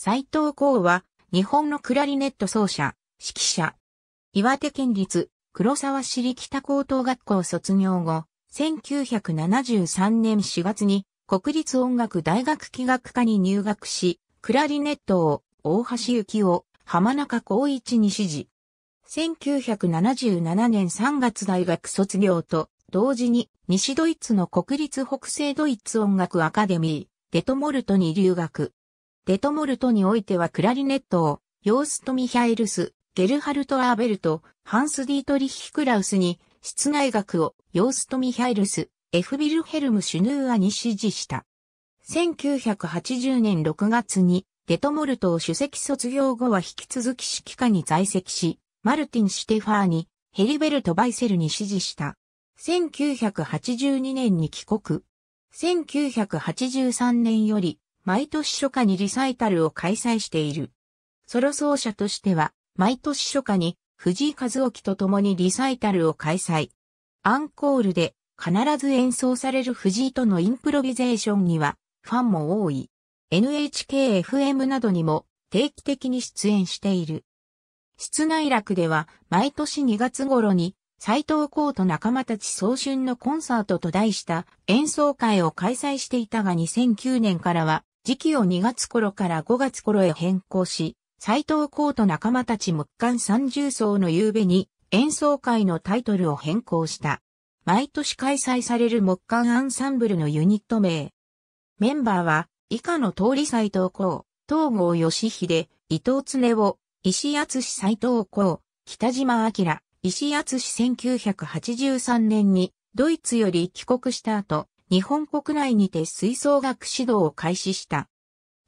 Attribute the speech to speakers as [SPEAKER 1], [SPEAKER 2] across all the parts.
[SPEAKER 1] 斎藤光は、日本のクラリネット奏者、指揮者。岩手県立黒沢市立北高等学校卒業後、1973年4月に国立音楽大学器楽科に入学し、クラリネットを大橋幸夫、浜中光一に指示。1977年3月大学卒業と同時に西ドイツの国立北西ドイツ音楽アカデミー、デトモルトに留学。デトモルトにおいてはクラリネットを、ヨースト・ミヒャエルス、ゲルハルト・アーベルト、ハンス・ディートリッヒ・クラウスに、室内楽を、ヨースト・ミヒャエルス、エフビルヘルム・シュヌーアに指示した。1980年6月に、デトモルトを首席卒業後は引き続き指揮下に在籍し、マルティン・シュテファーに、ヘリベルト・バイセルに指示した。1982年に帰国。1983年より、毎年初夏にリサイタルを開催している。ソロ奏者としては、毎年初夏に藤井和興と共にリサイタルを開催。アンコールで必ず演奏される藤井とのインプロビゼーションにはファンも多い。NHKFM などにも定期的に出演している。室内楽では毎年2月頃に斎藤幸と仲間たち早春のコンサートと題した演奏会を開催していたが2009年からは時期を2月頃から5月頃へ変更し、斎藤幸と仲間たち木管三重奏の夕べに演奏会のタイトルを変更した。毎年開催される木管アンサンブルのユニット名。メンバーは以下の通り斎藤幸、東郷義秀、伊藤常夫、石厚斎藤幸、北島明、石厚1983年にドイツより帰国した後、日本国内にて吹奏楽指導を開始した。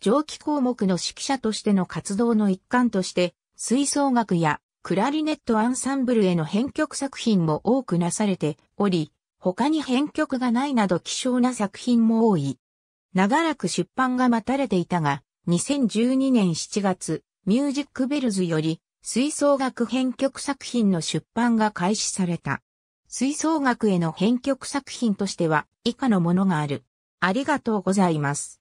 [SPEAKER 1] 上記項目の指揮者としての活動の一環として、吹奏楽やクラリネットアンサンブルへの編曲作品も多くなされており、他に編曲がないなど希少な作品も多い。長らく出版が待たれていたが、2012年7月、ミュージックベルズより吹奏楽編曲作品の出版が開始された。吹奏楽への編曲作品としては以下のものがある。ありがとうございます。